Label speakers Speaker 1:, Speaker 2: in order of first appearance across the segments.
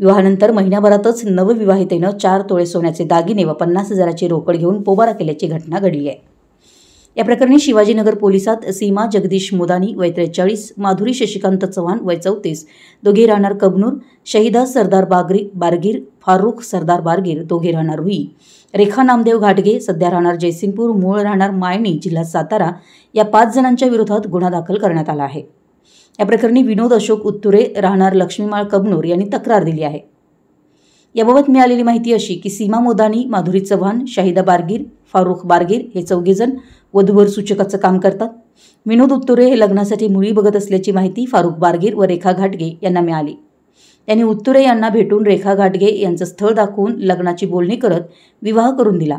Speaker 1: विवाहानंतर महिन्याभरातच नवविवाहितेनं चार तोळे सोन्याचे दागिने व पन्नास हजाराची रोकड घेऊन पोबारा केल्याची घटना घडली आहे या प्रकरणी शिवाजीनगर पोलिसात सीमा जगदीश मोदानी वय त्रेचाळीस माधुरी शशिकांत चव्हाण वय चौतीस दोघे राहणार कबनूर शहीदा सरदार बागरी बारगीर फारुख सरदार बारगीर दोघे राहणार रुई रेखा नामदेव घाटगे सध्या राहणार जयसिंगपूर मूळ राहणार मायणी जिल्हा सातारा या पाच जणांच्या विरोधात गुन्हा दाखल करण्यात आला आहे या प्रकरणी विनोद अशोक उत्तुरे राहणार लक्ष्मीमाळ कबनूर यांनी तक्रार दिली आहे याबाबत मिळालेली माहिती अशी की सीमा मोदानी माधुरी चव्हाण शाहिदा बारगीर फारुख बारगीर हे चौघेजण वधूवर सूचकाचं काम करतात विनोद उत्तुरे हे लग्नासाठी मुळी बघत असल्याची माहिती फारुख बारगीर व रेखा घाटगे यांना मिळाली त्यांनी उत्तुरे यांना भेटून रेखा घाटगे यांचं स्थळ दाखवून लग्नाची बोलणी करत विवाह करून दिला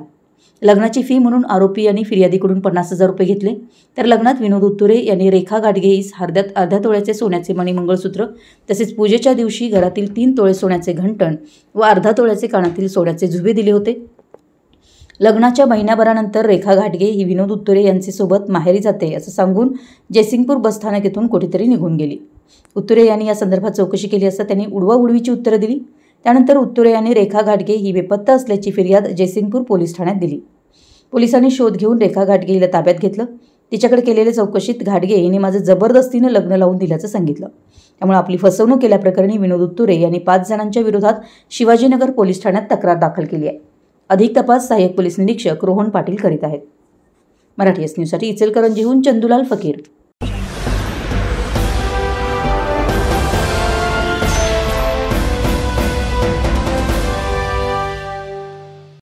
Speaker 1: लग्नाची फी म्हणून आरोपी यांनी फिर्यादीकडून पन्नास हजार रुपये घेतले तर लग्नात विनोद उत्तुरे यांनी रेखा गाडगे ही हर्ध्यात अर्ध्या तोळ्याचे सोन्याचे मंगळसूत्र तसेच पूजेच्या दिवशी घरातील तीन तोळे सोन्याचे घंटण व अर्धा तोळ्याचे कानातील सोन्याचे झुबे दिले होते लग्नाच्या महिनाभरानंतर रेखा घाटगे ही विनोद उत्तुरे यांचेसोबत माहेरी जाते असं सांगून जयसिंगपूर बसस्थानक येथून कुठेतरी निघून गेली उत्तुरे यांनी या संदर्भात चौकशी केली असता त्यांनी उडवा उडवीची उत्तरं दिली त्यानंतर उत्तुरे यांनी रेखा घाटगे ही बेपत्ता असल्याची फिर्याद जयसिंगपूर पोलीस ठाण्यात दिली पोलिसांनी शोध घेऊन रेखा घाटगे हिला ताब्यात घेतलं तिच्याकडे केलेल्या चौकशीत घाटगे यांनी माझं जबरदस्तीनं लग्न लावून दिल्याचं सांगितलं त्यामुळे आपली फसवणूक केल्याप्रकरणी विनोद उत्तुरे यांनी पाच जणांच्या विरोधात शिवाजीनगर पोलीस ठाण्यात तक्रार दाखल केली आहे अधिक तपास सहाय्यक पोलीस निरीक्षक रोहन पाटील करीत आहेत मराठी एस न्यूजसाठी इचलकरंजीहून चंदुलाल फकीर